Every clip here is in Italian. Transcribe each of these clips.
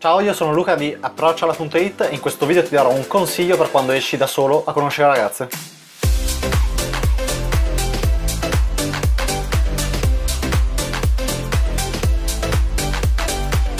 Ciao, io sono Luca di Approcciala.it e in questo video ti darò un consiglio per quando esci da solo a conoscere ragazze.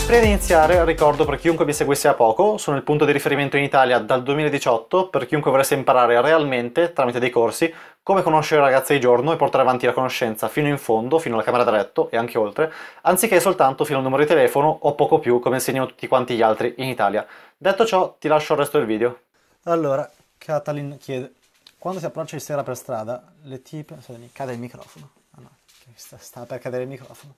Prima di iniziare ricordo per chiunque mi seguisse a poco, sono il punto di riferimento in Italia dal 2018 per chiunque volesse imparare realmente tramite dei corsi come conoscere ragazze di giorno e portare avanti la conoscenza fino in fondo, fino alla camera da letto e anche oltre, anziché soltanto fino al numero di telefono o poco più come insegnano tutti quanti gli altri in Italia. Detto ciò, ti lascio il resto del video. Allora, Catalin chiede, quando si approccia di sera per strada, le tipe... mi cade il microfono. Ah no, sta, sta per cadere il microfono.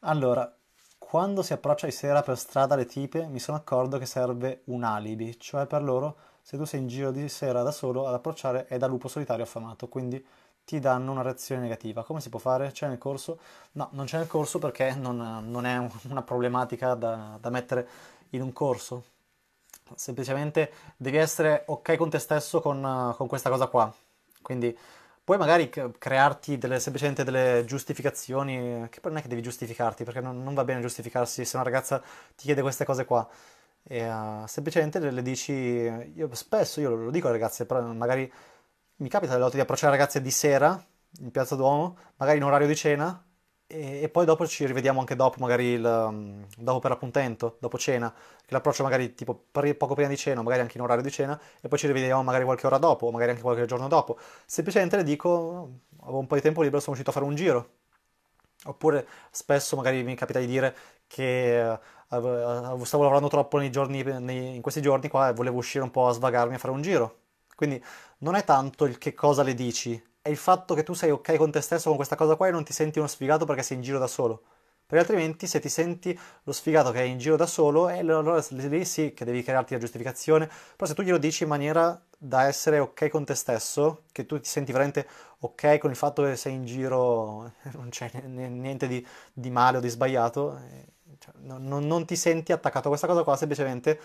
Allora, quando si approccia di sera per strada le tipe, mi sono accorto che serve un alibi, cioè per loro se tu sei in giro di sera da solo ad approcciare è da lupo solitario affamato, quindi ti danno una reazione negativa. Come si può fare? C'è nel corso? No, non c'è nel corso perché non, non è una problematica da, da mettere in un corso. Semplicemente devi essere ok con te stesso con, con questa cosa qua. Quindi puoi magari crearti delle, semplicemente delle giustificazioni, che poi non è che devi giustificarti, perché non, non va bene giustificarsi se una ragazza ti chiede queste cose qua e uh, semplicemente le dici, io spesso io lo dico alle ragazze, però magari mi capita delle volte di approcciare ragazze di sera in Piazza Duomo, magari in orario di cena e, e poi dopo ci rivediamo anche dopo, magari il, mm, dopo per appuntamento, dopo cena, che l'approccio magari tipo poco prima di cena, magari anche in orario di cena e poi ci rivediamo magari qualche ora dopo, magari anche qualche giorno dopo. Semplicemente le dico, avevo un po' di tempo libero, sono uscito a fare un giro. Oppure spesso magari mi capita di dire che eh, stavo lavorando troppo nei giorni, nei, in questi giorni qua e volevo uscire un po' a svagarmi a fare un giro. Quindi non è tanto il che cosa le dici, è il fatto che tu sei ok con te stesso con questa cosa qua e non ti senti uno sfigato perché sei in giro da solo. Perché altrimenti se ti senti lo sfigato che è in giro da solo, eh, allora lì sì che devi crearti la giustificazione, però se tu glielo dici in maniera da essere ok con te stesso, che tu ti senti veramente ok con il fatto che sei in giro, eh, non c'è niente di, di male o di sbagliato, eh, non, non, non ti senti attaccato a questa cosa qua, semplicemente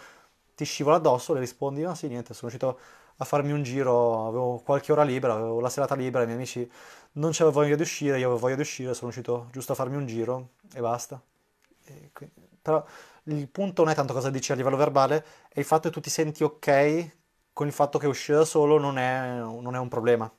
ti scivola addosso, le rispondi, ma ah, sì, niente, sono uscito a farmi un giro, avevo qualche ora libera, avevo la serata libera, i miei amici non c'avevano voglia di uscire, io avevo voglia di uscire, sono uscito giusto a farmi un giro e basta. E quindi, però il punto non è tanto cosa dici a livello verbale, è il fatto che tu ti senti ok con il fatto che uscire da solo non è, non è un problema.